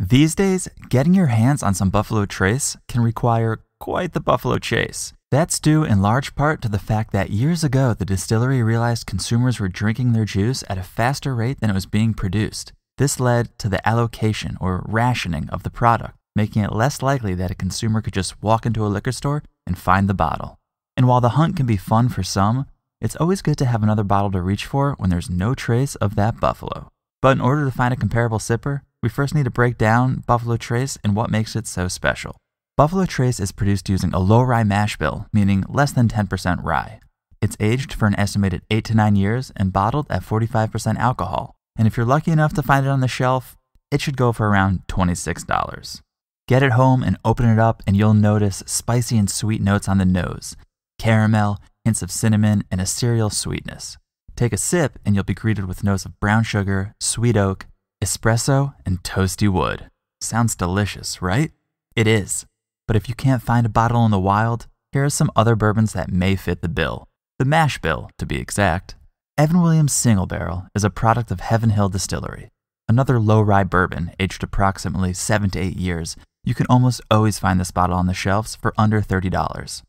These days, getting your hands on some Buffalo Trace can require quite the Buffalo Chase. That's due in large part to the fact that years ago the distillery realized consumers were drinking their juice at a faster rate than it was being produced. This led to the allocation or rationing of the product, making it less likely that a consumer could just walk into a liquor store and find the bottle. And while the hunt can be fun for some, it's always good to have another bottle to reach for when there's no trace of that buffalo. But in order to find a comparable sipper, we first need to break down Buffalo Trace and what makes it so special. Buffalo Trace is produced using a low rye mash bill, meaning less than 10% rye. It's aged for an estimated 8 to 9 years and bottled at 45% alcohol. And if you're lucky enough to find it on the shelf, it should go for around $26. Get it home and open it up, and you'll notice spicy and sweet notes on the nose, caramel, hints of cinnamon, and a cereal sweetness. Take a sip, and you'll be greeted with notes of brown sugar, sweet oak, Espresso and toasty wood. Sounds delicious, right? It is. But if you can't find a bottle in the wild, here are some other bourbons that may fit the bill. The mash bill, to be exact. Evan Williams Single Barrel is a product of Heaven Hill Distillery. Another low rye bourbon, aged approximately 7 to 8 years, you can almost always find this bottle on the shelves for under $30.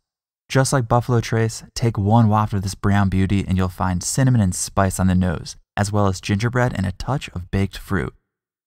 Just like Buffalo Trace, take one waft of this brown beauty and you'll find cinnamon and spice on the nose, as well as gingerbread and a touch of baked fruit.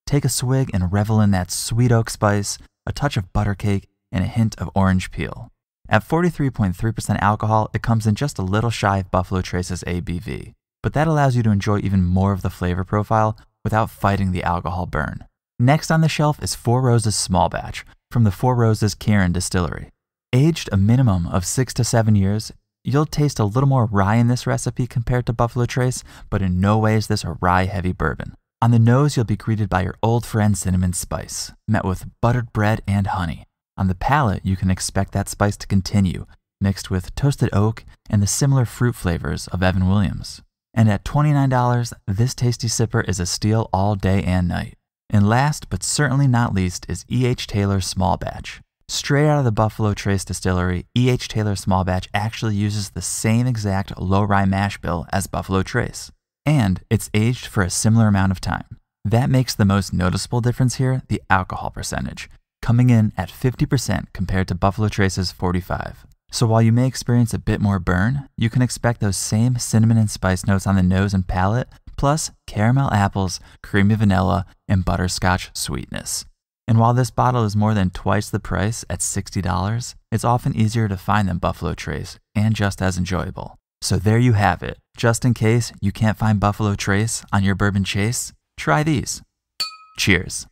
Take a swig and revel in that sweet oak spice, a touch of butter cake, and a hint of orange peel. At 43.3% alcohol, it comes in just a little shy of Buffalo Trace's ABV, but that allows you to enjoy even more of the flavor profile without fighting the alcohol burn. Next on the shelf is Four Roses Small Batch from the Four Roses Karen Distillery. Aged a minimum of 6 to 7 years, You'll taste a little more rye in this recipe compared to Buffalo Trace, but in no way is this a rye heavy bourbon. On the nose, you'll be greeted by your old friend cinnamon spice, met with buttered bread and honey. On the palate, you can expect that spice to continue, mixed with toasted oak and the similar fruit flavors of Evan Williams. And at $29, this tasty sipper is a steal all day and night. And last but certainly not least is E.H. Taylor's Small Batch. Straight out of the Buffalo Trace Distillery, E.H. Taylor Small Batch actually uses the same exact low rye mash bill as Buffalo Trace, and it's aged for a similar amount of time. That makes the most noticeable difference here the alcohol percentage, coming in at 50% compared to Buffalo Trace's 45. So while you may experience a bit more burn, you can expect those same cinnamon and spice notes on the nose and palate, plus caramel apples, creamy vanilla, and butterscotch sweetness. And while this bottle is more than twice the price at $60, it's often easier to find than Buffalo Trace and just as enjoyable. So there you have it. Just in case you can't find Buffalo Trace on your bourbon chase, try these. Cheers.